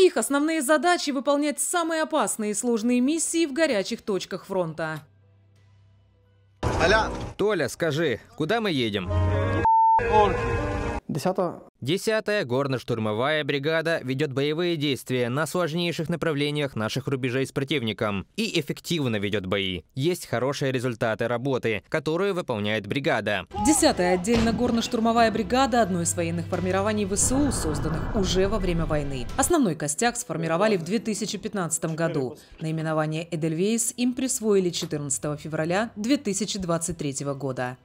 Их основные задачи – выполнять самые опасные и сложные миссии в горячих точках фронта. Толя, скажи, куда мы едем? Орки. Десятая горно-штурмовая бригада ведет боевые действия на сложнейших направлениях наших рубежей с противником и эффективно ведет бои. Есть хорошие результаты работы, которую выполняет бригада. Десятая отдельно горно-штурмовая бригада – одно из военных формирований ВСУ, созданных уже во время войны. Основной костяк сформировали в 2015 году. Наименование «Эдельвейс» им присвоили 14 февраля 2023 года.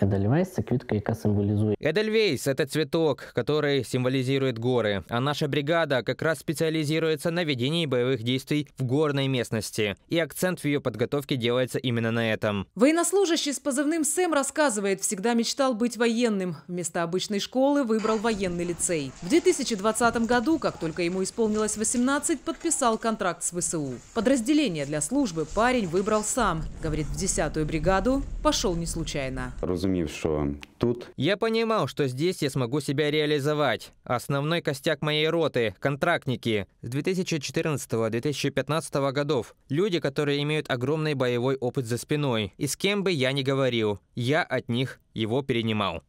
Эдельвейс – это яка символизует... Эдельвейс – это цветок, который символизирует горы. А наша бригада как раз специализируется на ведении боевых действий в горной местности. И акцент в ее подготовке делается именно на этом. Военнослужащий с позывным Сэм рассказывает, всегда мечтал быть военным. Вместо обычной школы выбрал военный лицей. В 2020 году, как только ему исполнилось 18, подписал контракт с ВСУ. Подразделение для службы парень выбрал сам. Говорит, в 10-ю бригаду пошел не случайно зрозумів, що тут я понимал, что здесь я смогу себя реализовать. Основной костяк моей роты – контрактники с 2014-2015 годов. Люди, которые имеют огромный боевой опыт за спиной. И с кем бы я ни говорил, я от них его перенимал.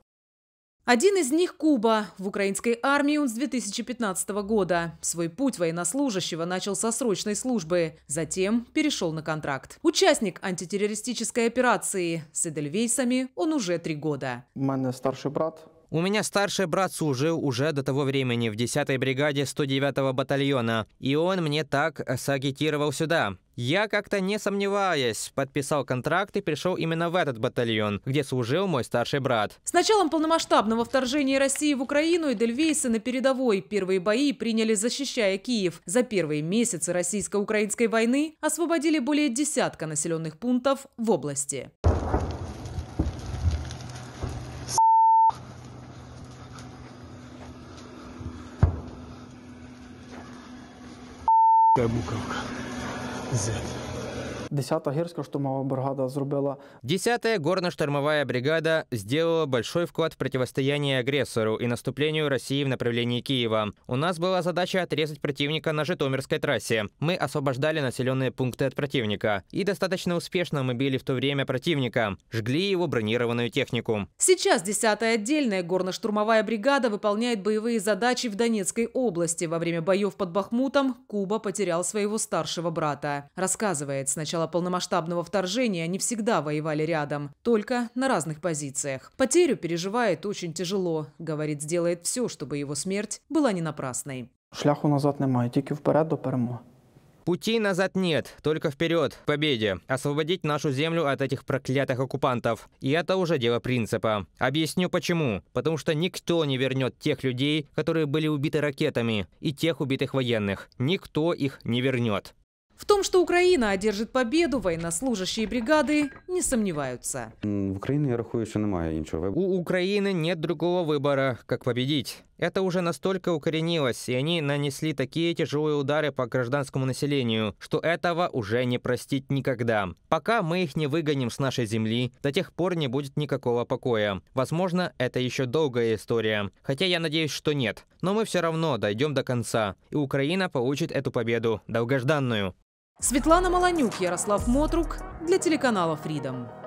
Один из них – Куба. В украинской армии он с 2015 года. Свой путь военнослужащего начал со срочной службы, затем перешел на контракт. Участник антитеррористической операции. С Эдельвейсами он уже три года. У меня старший брат у меня старший брат служил уже до того времени в 10-й бригаде 109-го батальона, и он мне так сагитировал сюда. Я как-то не сомневаясь, подписал контракт и пришел именно в этот батальон, где служил мой старший брат. С началом полномасштабного вторжения России в Украину Эдельвейсы на передовой. Первые бои приняли, защищая Киев. За первые месяцы российско-украинской войны освободили более десятка населенных пунктов в области. буковка Z. 10-та гірсько-штурмова бригада сделала. 10-я горно-штурмовая бригада сделала большой вклад в противостояние агрессору и наступлению России в направлении Киева. У нас была задача отрезать противника на Житомирской трассе. Мы освобождали населенные пункты от противника. И достаточно успешно мы били в то время противника. Жгли его бронированную технику. Сейчас 10-я отдельная горно-штурмовая бригада выполняет боевые задачи в Донецкой области. Во время боев под Бахмутом Куба потерял своего старшего брата. Рассказывает с начала полномасштабного вторжения они всегда воевали рядом, только на разных позициях. Потерю переживает очень тяжело. Говорит, сделает все, чтобы его смерть была не напрасной. Шляху назад немає, только вперед до перемоги. Пути назад нет, только вперед, к победе. Освободить нашу землю от этих проклятых оккупантов. И это уже дело принципа. Объясню почему. Потому что никто не вернет тех людей, которые были убиты ракетами, и тех убитых военных. Никто их не вернет. В том, что Украина одержит победу, военнослужащие бригады не сомневаются. В Украине, я рахую, что немає іншого У Украины нет другого выбора, как победить. Это уже настолько укоренилось, и они нанесли такие тяжелые удары по гражданскому населению, что этого уже не простить никогда. Пока мы их не выгоним с нашей земли, до тех пор не будет никакого покоя. Возможно, это еще долгая история. Хотя я надеюсь, что нет. Но мы все равно дойдем до конца, и Украина получит эту победу, долгожданную. Светлана Маланюк, Ярослав Мотрук для телеканала Freedom.